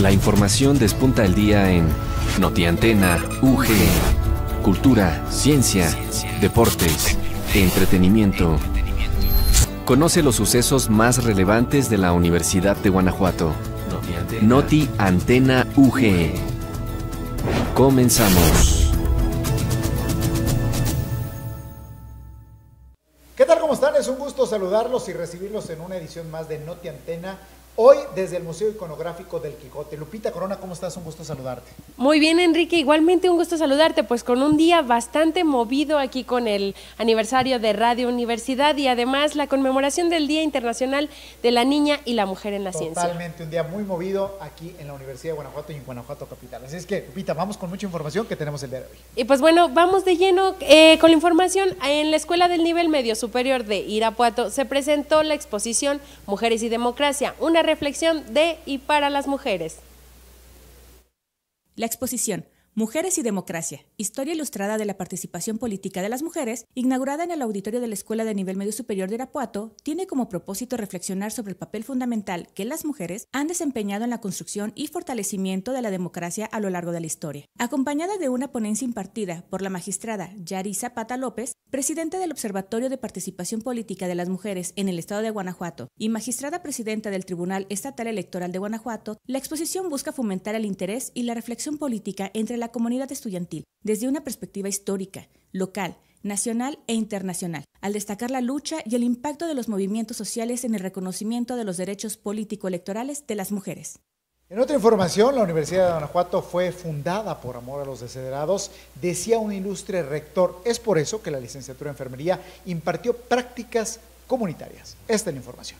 La información despunta el día en Noti Antena UG, Cultura, Ciencia, Deportes, Entretenimiento. Conoce los sucesos más relevantes de la Universidad de Guanajuato. Noti Antena UG. Comenzamos. ¿Qué tal? ¿Cómo están? Es un gusto saludarlos y recibirlos en una edición más de Noti Antena Hoy desde el Museo Iconográfico del Quijote. Lupita Corona, ¿cómo estás? Un gusto saludarte. Muy bien, Enrique. Igualmente un gusto saludarte, pues con un día bastante movido aquí con el aniversario de Radio Universidad y además la conmemoración del Día Internacional de la Niña y la Mujer en la Ciencia. Totalmente, un día muy movido aquí en la Universidad de Guanajuato y en Guanajuato Capital. Así es que, Lupita, vamos con mucha información que tenemos el día de hoy. Y pues bueno, vamos de lleno eh, con la información. En la Escuela del Nivel Medio Superior de Irapuato se presentó la exposición Mujeres y Democracia, una reflexión de y para las mujeres. La exposición Mujeres y Democracia, historia ilustrada de la participación política de las mujeres, inaugurada en el auditorio de la Escuela de Nivel Medio Superior de Irapuato, tiene como propósito reflexionar sobre el papel fundamental que las mujeres han desempeñado en la construcción y fortalecimiento de la democracia a lo largo de la historia. Acompañada de una ponencia impartida por la magistrada Yari Zapata López, presidenta del Observatorio de Participación Política de las Mujeres en el Estado de Guanajuato y magistrada presidenta del Tribunal Estatal Electoral de Guanajuato, la exposición busca fomentar el interés y la reflexión política entre la comunidad estudiantil desde una perspectiva histórica, local, nacional e internacional, al destacar la lucha y el impacto de los movimientos sociales en el reconocimiento de los derechos político-electorales de las mujeres. En otra información, la Universidad de Guanajuato fue fundada por amor a los desederados, decía un ilustre rector. Es por eso que la licenciatura en enfermería impartió prácticas comunitarias. Esta es la información.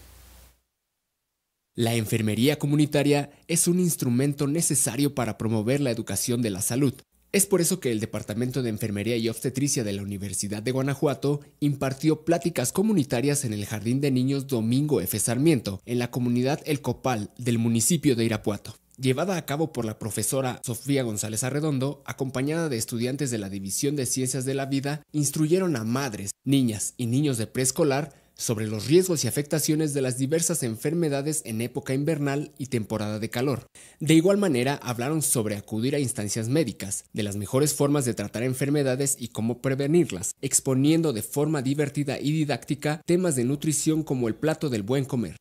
La enfermería comunitaria es un instrumento necesario para promover la educación de la salud. Es por eso que el Departamento de Enfermería y Obstetricia de la Universidad de Guanajuato impartió pláticas comunitarias en el Jardín de Niños Domingo F. Sarmiento, en la comunidad El Copal del municipio de Irapuato llevada a cabo por la profesora Sofía González Arredondo, acompañada de estudiantes de la División de Ciencias de la Vida, instruyeron a madres, niñas y niños de preescolar sobre los riesgos y afectaciones de las diversas enfermedades en época invernal y temporada de calor. De igual manera, hablaron sobre acudir a instancias médicas, de las mejores formas de tratar enfermedades y cómo prevenirlas, exponiendo de forma divertida y didáctica temas de nutrición como el plato del buen comer.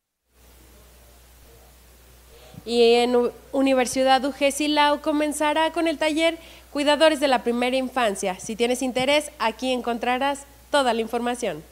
Y en Universidad UGESILAU comenzará con el taller Cuidadores de la Primera Infancia. Si tienes interés, aquí encontrarás toda la información.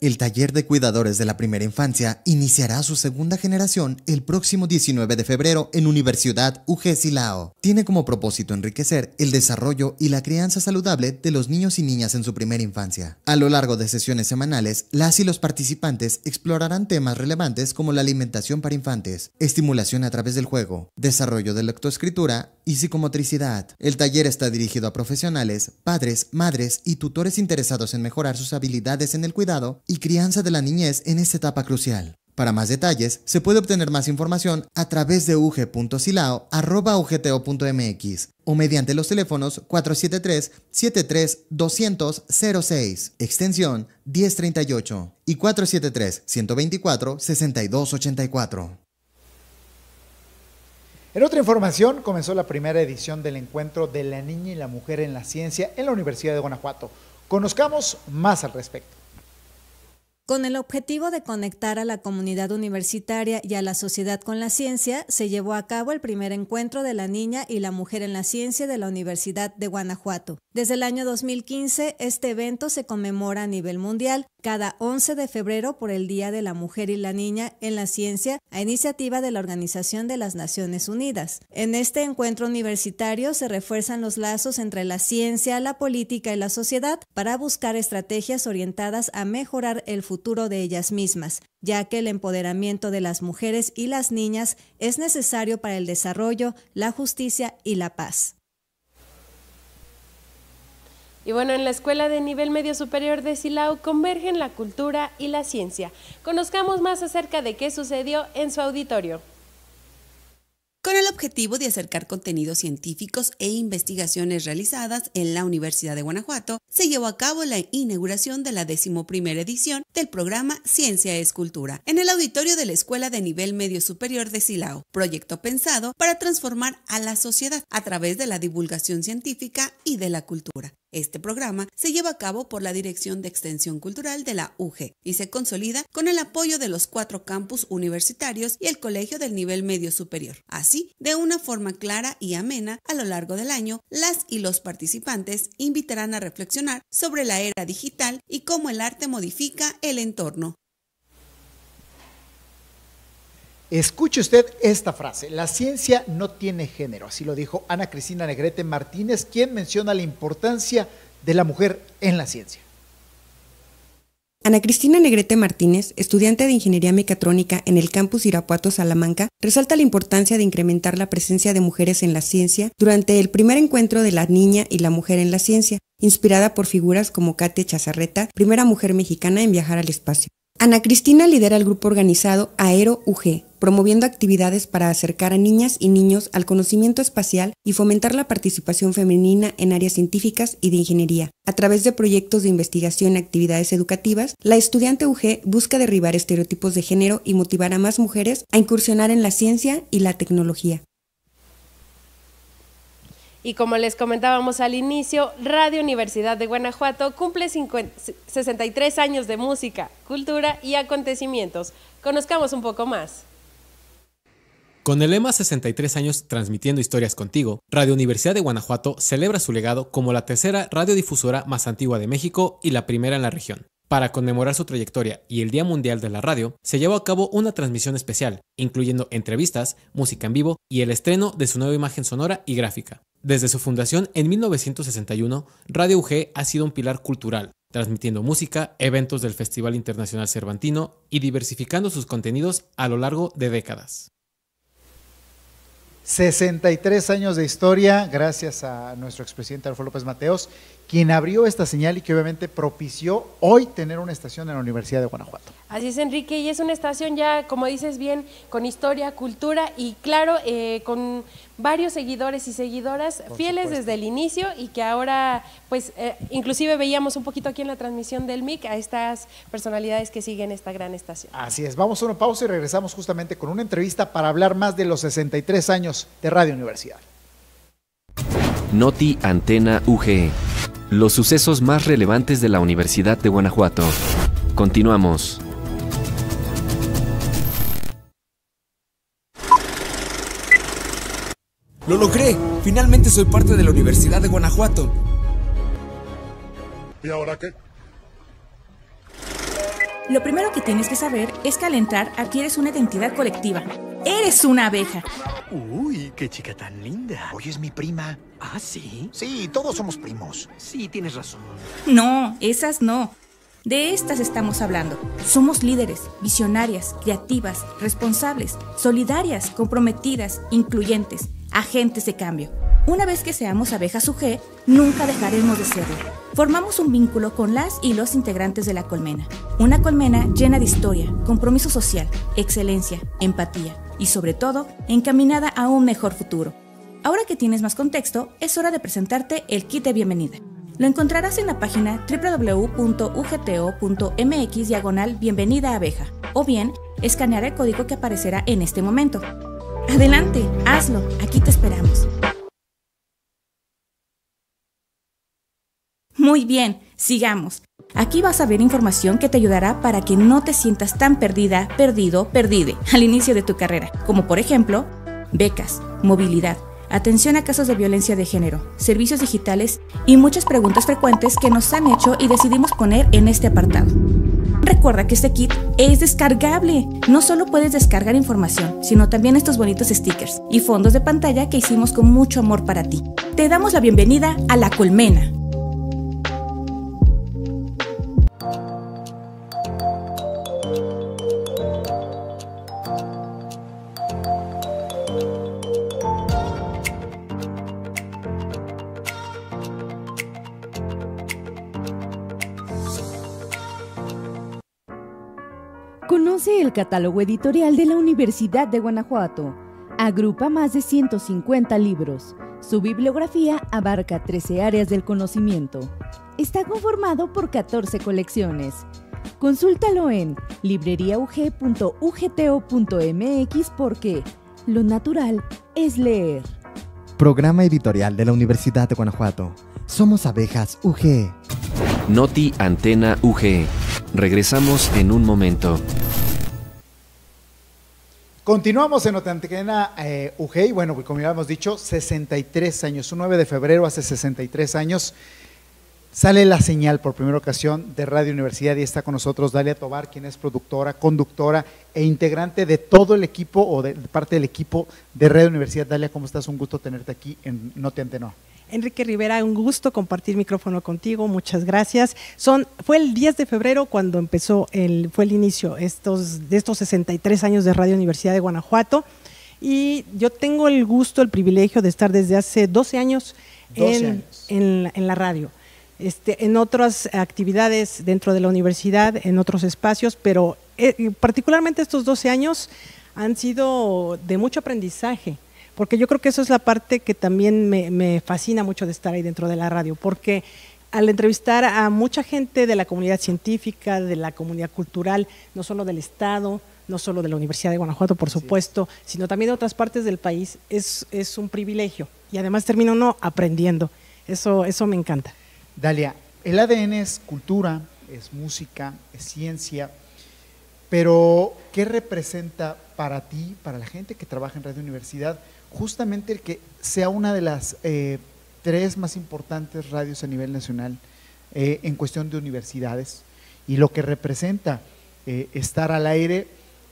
El taller de cuidadores de la primera infancia iniciará su segunda generación el próximo 19 de febrero en Universidad UGESILAO. Tiene como propósito enriquecer el desarrollo y la crianza saludable de los niños y niñas en su primera infancia. A lo largo de sesiones semanales, las y los participantes explorarán temas relevantes como la alimentación para infantes, estimulación a través del juego, desarrollo de lectoescritura y psicomotricidad. El taller está dirigido a profesionales, padres, madres y tutores interesados en mejorar sus habilidades en el cuidado y crianza de la niñez en esta etapa crucial. Para más detalles, se puede obtener más información a través de uge.silao.ugto.mx o mediante los teléfonos 473-73-200-06, extensión 1038 y 473-124-6284. En otra información, comenzó la primera edición del encuentro de la niña y la mujer en la ciencia en la Universidad de Guanajuato. Conozcamos más al respecto. Con el objetivo de conectar a la comunidad universitaria y a la sociedad con la ciencia, se llevó a cabo el primer encuentro de la niña y la mujer en la ciencia de la Universidad de Guanajuato. Desde el año 2015, este evento se conmemora a nivel mundial cada 11 de febrero por el Día de la Mujer y la Niña en la Ciencia a iniciativa de la Organización de las Naciones Unidas. En este encuentro universitario se refuerzan los lazos entre la ciencia, la política y la sociedad para buscar estrategias orientadas a mejorar el futuro de ellas mismas, ya que el empoderamiento de las mujeres y las niñas es necesario para el desarrollo, la justicia y la paz. Y bueno, en la Escuela de Nivel Medio Superior de Silao convergen la cultura y la ciencia. Conozcamos más acerca de qué sucedió en su auditorio. Con el objetivo de acercar contenidos científicos e investigaciones realizadas en la Universidad de Guanajuato, se llevó a cabo la inauguración de la decimoprimera edición del programa Ciencia es Cultura en el auditorio de la Escuela de Nivel Medio Superior de Silao, proyecto pensado para transformar a la sociedad a través de la divulgación científica y de la cultura. Este programa se lleva a cabo por la Dirección de Extensión Cultural de la UG y se consolida con el apoyo de los cuatro campus universitarios y el Colegio del Nivel Medio Superior. Así, de una forma clara y amena, a lo largo del año, las y los participantes invitarán a reflexionar sobre la era digital y cómo el arte modifica el entorno. Escuche usted esta frase, la ciencia no tiene género, así lo dijo Ana Cristina Negrete Martínez, quien menciona la importancia de la mujer en la ciencia. Ana Cristina Negrete Martínez, estudiante de Ingeniería Mecatrónica en el campus Irapuato Salamanca, resalta la importancia de incrementar la presencia de mujeres en la ciencia durante el primer encuentro de la niña y la mujer en la ciencia, inspirada por figuras como Kate Chazarreta, primera mujer mexicana en viajar al espacio. Ana Cristina lidera el grupo organizado Aero UG, promoviendo actividades para acercar a niñas y niños al conocimiento espacial y fomentar la participación femenina en áreas científicas y de ingeniería. A través de proyectos de investigación y actividades educativas, la estudiante UG busca derribar estereotipos de género y motivar a más mujeres a incursionar en la ciencia y la tecnología. Y como les comentábamos al inicio, Radio Universidad de Guanajuato cumple 63 años de música, cultura y acontecimientos. Conozcamos un poco más. Con el lema 63 años transmitiendo historias contigo, Radio Universidad de Guanajuato celebra su legado como la tercera radiodifusora más antigua de México y la primera en la región. Para conmemorar su trayectoria y el Día Mundial de la Radio, se llevó a cabo una transmisión especial, incluyendo entrevistas, música en vivo y el estreno de su nueva imagen sonora y gráfica. Desde su fundación en 1961, Radio UG ha sido un pilar cultural, transmitiendo música, eventos del Festival Internacional Cervantino y diversificando sus contenidos a lo largo de décadas. 63 años de historia, gracias a nuestro expresidente Alfonso López Mateos, quien abrió esta señal y que obviamente propició hoy tener una estación en la Universidad de Guanajuato. Así es, Enrique, y es una estación ya, como dices bien, con historia, cultura y claro, eh, con varios seguidores y seguidoras fieles desde el inicio y que ahora, pues, eh, inclusive veíamos un poquito aquí en la transmisión del MIC a estas personalidades que siguen esta gran estación. Así es, vamos a una pausa y regresamos justamente con una entrevista para hablar más de los 63 años de Radio Universidad. Noti Antena UGE los sucesos más relevantes de la Universidad de Guanajuato. Continuamos. Lo logré. Finalmente soy parte de la Universidad de Guanajuato. ¿Y ahora qué? Lo primero que tienes que saber es que al entrar adquieres una identidad colectiva. Eres una abeja Uy, qué chica tan linda. Hoy es mi prima. ¿Ah, sí? Sí, todos somos primos. Sí, tienes razón. No, esas no. De estas estamos hablando. Somos líderes, visionarias, creativas, responsables, solidarias, comprometidas, incluyentes, agentes de cambio. Una vez que seamos abejas UG, nunca dejaremos de serlo. Formamos un vínculo con las y los integrantes de la colmena. Una colmena llena de historia, compromiso social, excelencia, empatía, y sobre todo encaminada a un mejor futuro. Ahora que tienes más contexto, es hora de presentarte el kit de bienvenida. Lo encontrarás en la página www.ugto.mx diagonal bienvenida abeja o bien escanear el código que aparecerá en este momento. Adelante, hazlo, aquí te esperamos. Muy bien, sigamos. Aquí vas a ver información que te ayudará para que no te sientas tan perdida, perdido, perdide al inicio de tu carrera, como por ejemplo, becas, movilidad, atención a casos de violencia de género, servicios digitales y muchas preguntas frecuentes que nos han hecho y decidimos poner en este apartado. Recuerda que este kit es descargable. No solo puedes descargar información, sino también estos bonitos stickers y fondos de pantalla que hicimos con mucho amor para ti. Te damos la bienvenida a La Colmena, Conoce el catálogo editorial de la Universidad de Guanajuato. Agrupa más de 150 libros. Su bibliografía abarca 13 áreas del conocimiento. Está conformado por 14 colecciones. Consúltalo en libreriaug.ugto.mx porque lo natural es leer. Programa editorial de la Universidad de Guanajuato. Somos abejas UG. Noti Antena UG. Regresamos en un momento. Continuamos en Otantequena eh, bueno, pues como ya hemos dicho, 63 años, un 9 de febrero hace 63 años, sale la señal por primera ocasión de Radio Universidad y está con nosotros Dalia Tobar, quien es productora, conductora e integrante de todo el equipo o de parte del equipo de Radio Universidad. Dalia, ¿cómo estás? Un gusto tenerte aquí en No Enrique Rivera, un gusto compartir micrófono contigo, muchas gracias. Son, fue el 10 de febrero cuando empezó, el, fue el inicio estos, de estos 63 años de Radio Universidad de Guanajuato. Y yo tengo el gusto, el privilegio de estar desde hace 12 años, en, la radio. Este, en otras actividades dentro de la universidad, en otros espacios, pero eh, particularmente estos 12 años han sido de mucho aprendizaje porque yo creo que eso es la parte que también me, fascina mucho de estar ahí dentro de la radio, porque al entrevistar a mucha gente de la comunidad científica, de la comunidad cultural, no solo del Estado, no solo de la Universidad de Guanajuato, por supuesto, sino también de otras partes del país, es, un privilegio. Y además termino no aprendiendo. Eso, eso me encanta. Dalia, el ADN es cultura, es música, es ciencia, pero ¿qué representa para ti, para la gente que trabaja en Radio Universidad, justamente el que sea una de las eh, tres más importantes radios a nivel nacional eh, en cuestión de universidades y lo que representa eh, estar al aire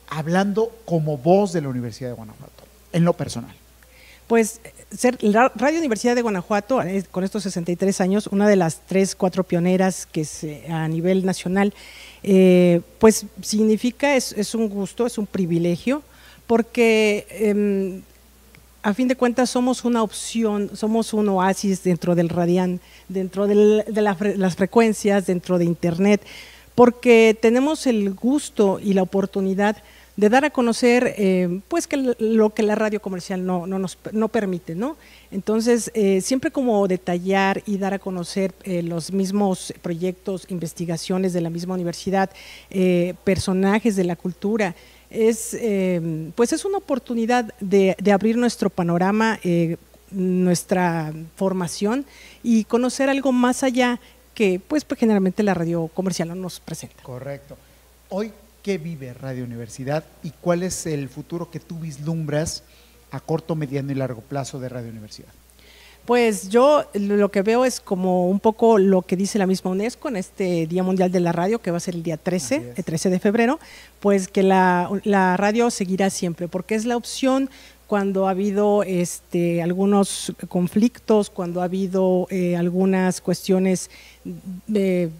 hablando como voz de la Universidad de Guanajuato, en lo personal? pues ser Radio Universidad de Guanajuato, eh, con estos 63 años, una de las tres, cuatro pioneras que a nivel nacional, eh, pues significa, es, un gusto, es un privilegio, porque em, a fin de cuentas somos una opción, somos un oasis dentro del radián, dentro de las frecuencias, dentro de Internet, porque tenemos el gusto y la oportunidad de dar a conocer eh, pues que lo que la radio comercial no, nos no permite, ¿no? Entonces, eh, siempre como detallar y dar a conocer eh, los mismos proyectos, investigaciones de la misma universidad, personajes de la cultura, es pues es una oportunidad de, abrir nuestro panorama, nuestra formación y conocer algo más allá que pues, pues, generalmente la radio comercial no nos presenta. Correcto. Hoy qué vive Radio Universidad y cuál es el futuro que tú vislumbras a corto, mediano y largo plazo de Radio Universidad? Pues yo lo que veo es como un poco lo que dice la misma UNESCO en este Día Mundial de la Radio, que va a ser el día 13, el 13 de febrero, pues que la, la, radio seguirá siempre, porque es la opción cuando ha habido este, algunos conflictos, cuando ha habido eh, algunas cuestiones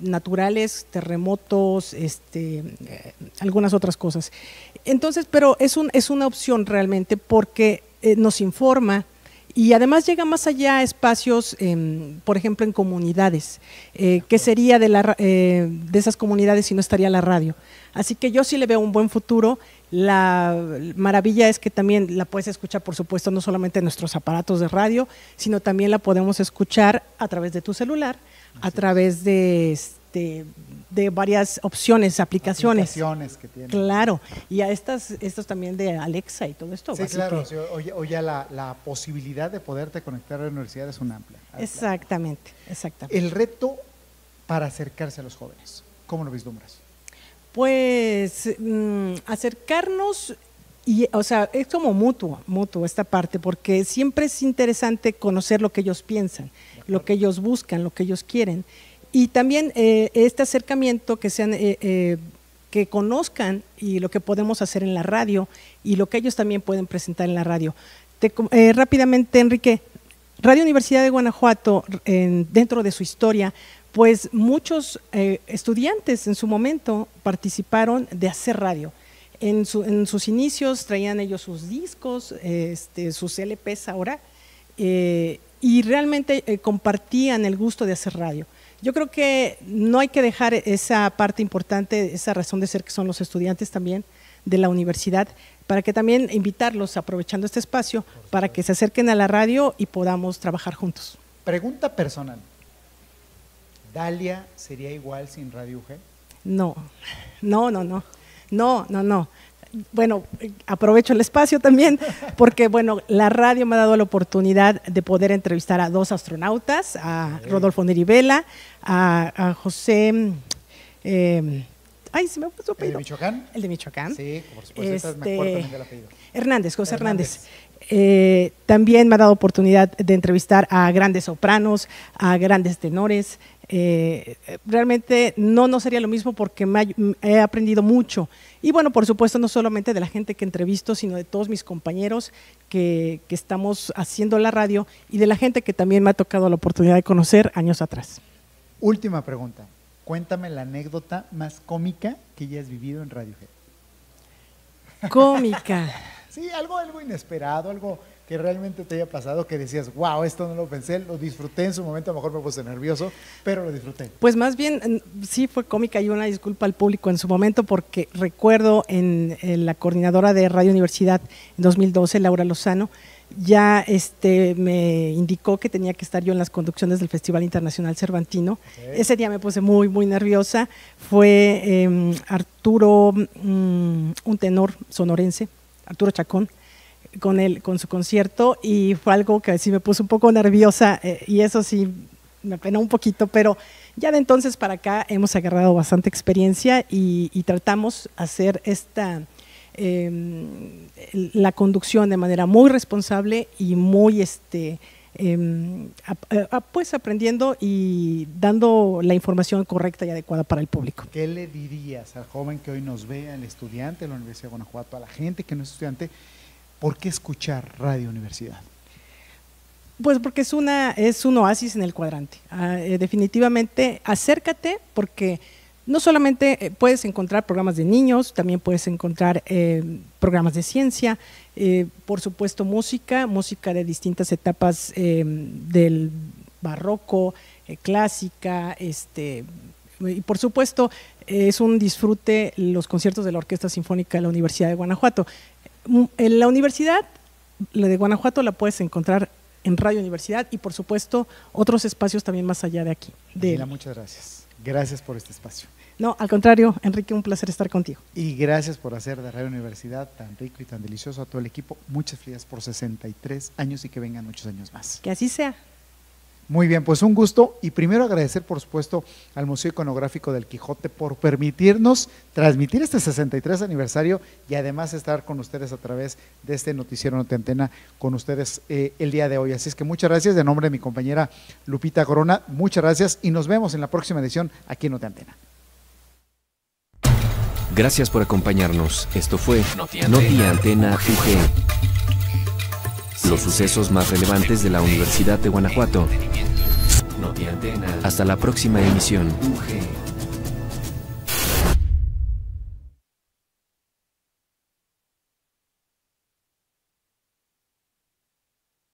naturales, terremotos, este, eh, algunas otras cosas. Entonces, pero es, es una opción realmente porque eh, nos informa, y además llega más allá a espacios, em, por ejemplo, en comunidades. ¿Qué sería de, de esas comunidades si no estaría la radio? Así que yo sí le veo un buen futuro la maravilla es que también la puedes escuchar, por supuesto, no solamente en nuestros aparatos de radio, sino también la podemos escuchar a través de tu celular, a través este, de, varias opciones, aplicaciones. Aplicaciones que tienes. Claro, y a estas, también de Alexa y todo esto. Sí, claro, o, ya, la, posibilidad de poderte conectar a la universidad es una amplia. Exactamente, exactamente. El reto para acercarse a los jóvenes, ¿cómo lo vislumbras? Pues mm, acercarnos y, o sea, es como mutuo, mutuo esta parte, porque siempre es interesante conocer lo que ellos piensan, lo que ellos buscan, lo que ellos quieren. Y también eh, este acercamiento que sean, eh, eh, que conozcan y lo que podemos hacer en la radio y lo que ellos también pueden presentar en la radio. rápidamente, Enrique, Radio Universidad de Guanajuato, dentro de su historia, pues muchos eh, estudiantes en su momento participaron de hacer radio. En, sus inicios traían ellos sus discos, este, sus LPs ahora, eh, y realmente eh, compartían el gusto de hacer radio. Yo creo que no hay que dejar esa parte importante, esa razón de ser que son los estudiantes también de la universidad, para que también invitarlos, aprovechando este espacio, para que se acerquen a la radio y podamos trabajar juntos. Pregunta personal. Dalia sería igual sin Radio UG? No, no, no, no, no, no, no. Bueno, aprovecho el espacio también porque, bueno, la radio me ha dado la oportunidad de poder entrevistar a dos astronautas, a Rodolfo Neribela, a, a José... Em, ay, se me puso apellido. ¿El de Michoacán? El de Michoacán. Sí, por supuesto, este, Hernández, José Hernández. Eh, también me ha dado oportunidad de entrevistar a grandes sopranos, a grandes tenores, eh, realmente no, no sería lo mismo porque he aprendido mucho. Y bueno, por supuesto, no solamente de la gente que entrevisto, sino de todos mis compañeros que, estamos haciendo la radio y de la gente que también me ha tocado la oportunidad de conocer años atrás. Última pregunta. Cuéntame la anécdota más cómica que ya has vivido en Radio G. Cómica. sí, algo, algo inesperado, algo que realmente te haya pasado que decías, wow, esto no lo pensé, lo disfruté en su momento, a lo mejor me puse nervioso, pero lo disfruté? Pues más bien, sí fue cómica y una disculpa al público en su momento, porque recuerdo en, la coordinadora de Radio Universidad en 2012, Laura Lozano, ya este, me indicó que tenía que estar yo en las conducciones del Festival Internacional Cervantino. Ese día me puse muy, muy nerviosa. Fue em, Arturo, mm, un tenor sonorense, Arturo Chacón, con, con su concierto y fue algo que sí me puso un poco nerviosa eh, y eso sí me apenó un poquito, pero ya de entonces para acá hemos agarrado bastante experiencia y, tratamos hacer esta, em, la conducción de manera muy responsable y muy este em, eh, pues aprendiendo y dando la información correcta y adecuada para el público. ¿Qué le dirías al joven que hoy nos ve, al estudiante de la Universidad de Guanajuato, a la gente que no es estudiante ¿por qué escuchar Radio Universidad? Pues porque es, una, es un oasis en el cuadrante. Ah, eh, definitivamente acércate porque no solamente eh, puedes encontrar programas de niños, también puedes encontrar eh, programas de ciencia, por supuesto música, música de distintas etapas del barroco, clásica, este, y por supuesto es un disfrute los conciertos de la Orquesta Sinfónica de la Universidad de Guanajuato. En la universidad, la de Guanajuato la puedes encontrar en Radio Universidad y por supuesto otros espacios también más allá de aquí. De muchas gracias. Gracias por este espacio. No, al contrario, Enrique, un placer estar contigo. Y gracias por hacer de Radio Universidad tan rico y tan delicioso a todo el equipo. Muchas felicidades por 63 años y que vengan muchos años más. Que así sea. Muy bien, pues un gusto y primero agradecer por supuesto al Museo Iconográfico del Quijote por permitirnos transmitir este 63 aniversario y además estar con ustedes a través de este noticiero Antena con ustedes eh, el día de hoy. Así es que muchas gracias de nombre de mi compañera Lupita Corona, muchas gracias y nos vemos en la próxima edición aquí en Antena. Gracias por acompañarnos. Esto fue Noti Antena, los sucesos más relevantes de la Universidad de Guanajuato. Hasta la próxima emisión.